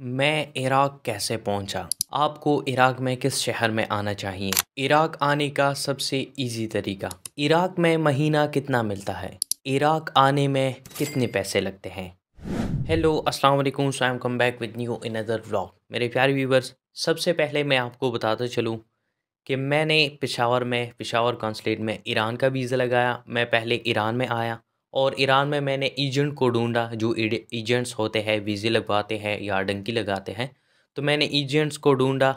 मैं इराक़ कैसे पहुंचा? आपको इराक़ में किस शहर में आना चाहिए इराक़ आने का सबसे इजी तरीका इराक़ में महीना कितना मिलता है इराक़ आने में कितने पैसे लगते हैं हेलो अस्सलाम वालेकुम so I come back with new in other vlog मेरे प्यारे व्यूवर्स सबसे पहले मैं आपको बताता चलूँ कि मैंने पिशावर में पिशावर कौंसलेट में ईरान का वीज़ा लगाया मैं पहले ईरान में आया और ईरान में मैंने एजेंट को ढूंढा जो एजेंट्स होते हैं वीज़े लगवाते हैं या डंकी लगाते हैं तो मैंने एजेंट्स को ढूंढा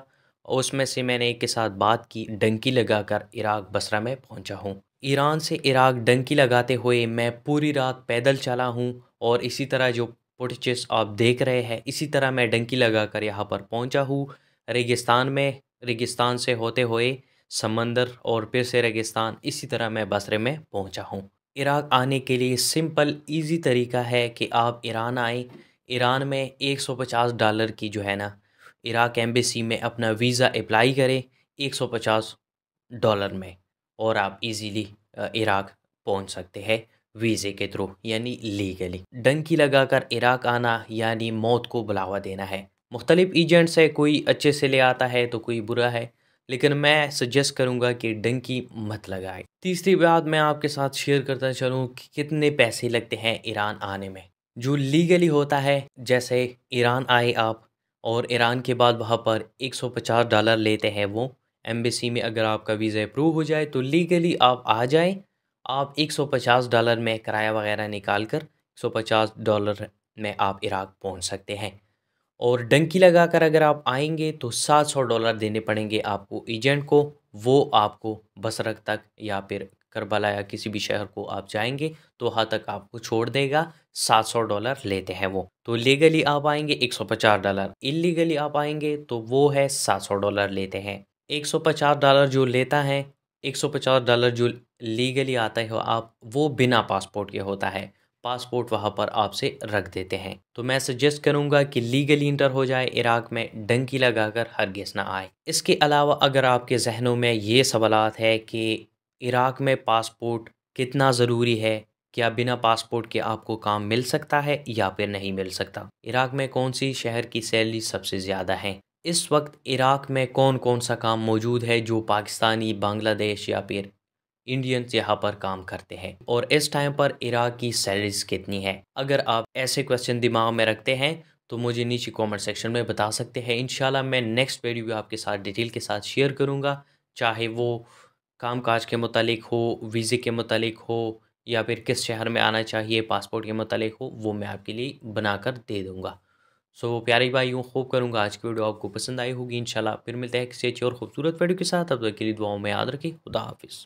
और उसमें से मैंने एक के साथ बात की डंकी लगाकर इराक बसरा में पहुंचा हूँ ईरान से इराक डंकी लगाते हुए मैं पूरी रात पैदल चला हूँ और इसी तरह जो फुटेजेस आप देख रहे हैं इसी तरह मैं डंकी कर यहाँ पर पहुँचा हूँ रेगिस्तान में रेगिस्तान से होते हुए समंदर और फिर से रेगिस्तान इसी तरह मैं बसरे में पहुँचा हूँ इराक़ आने के लिए सिंपल इजी तरीका है कि आप ईरान आएँ ईरान में 150 डॉलर की जो है ना इराक एम्बेसी में अपना वीज़ा अप्लाई करें 150 डॉलर में और आप इजीली इराक पहुंच सकते हैं वीज़े के थ्रू यानी लीगली डंकी लगाकर इराक आना यानी मौत को बुलावा देना है मुख्तलिफ़ एजेंट्स है कोई अच्छे से ले आता है तो कोई बुरा है लेकिन मैं सजेस्ट करूँगा कि डंकी मत लगाए तीसरी बात मैं आपके साथ शेयर करता चलूँ कि कितने पैसे लगते हैं ईरान आने में जो लीगली होता है जैसे ईरान आए आप और ईरान के बाद वहाँ पर 150 डॉलर लेते हैं वो एम्बेसी में अगर आपका वीज़ा अप्रूव हो जाए तो लीगली आप आ जाए आप 150 डॉलर में किराया वगैरह निकाल कर 150 डॉलर में आप इराक पहुंच सकते हैं और डंकी लगाकर अगर आप आएंगे तो सात सौ डॉलर देने पड़ेंगे आपको एजेंट को वो आपको बसरक तक या फिर करबला या किसी भी शहर को आप जाएंगे तो वहाँ तक आपको छोड़ देगा सात सौ डॉलर लेते हैं वो तो लीगली आप आएंगे एक सौ पचास डॉलर इलीगली आप आएंगे तो वो है सात सौ डॉलर लेते हैं एक सौ पचास डॉलर जो लेता है एक सौ पचास डॉलर जो लीगली आता है आप वो बिना पासपोर्ट के होता है पासपोर्ट वहाँ पर आपसे रख देते हैं तो मैं सजेस्ट करूँगा कि लीगली इंटर हो जाए इराक में डंकी लगाकर हरगिज ना आए इसके अलावा अगर आपके जहनों में ये सवालत है कि इराक में पासपोर्ट कितना ज़रूरी है क्या बिना पासपोर्ट के आपको काम मिल सकता है या फिर नहीं मिल सकता इराक में कौन सी शहर की सैलरी सबसे ज़्यादा है इस वक्त इराक में कौन कौन सा काम मौजूद है जो पाकिस्तानी बांग्लादेश या फिर इंडियंस यहाँ पर काम करते हैं और इस टाइम पर इराक की सैलरीज कितनी है अगर आप ऐसे क्वेश्चन दिमाग में रखते हैं तो मुझे नीचे कमेंट सेक्शन में बता सकते हैं इनशाला मैं नेक्स्ट वीडियो आपके साथ डिटेल के साथ शेयर करूँगा चाहे वो काम काज के मतलब हो वीज़े के मतलब हो या फिर किस शहर में आना चाहिए पासपोर्ट के मतलब हो वो मैं आपके लिए बनाकर दे दूँगा सो so, प्यारे हूँ होप करूँगा आज की वीडियो आपको पसंद आई होगी इनशाला फिर मिलते हैं किसी अच्छी और खूबसूरत वीडियो के साथ अब तक के लिए दुआओं में याद रखें खुदा हाफिज़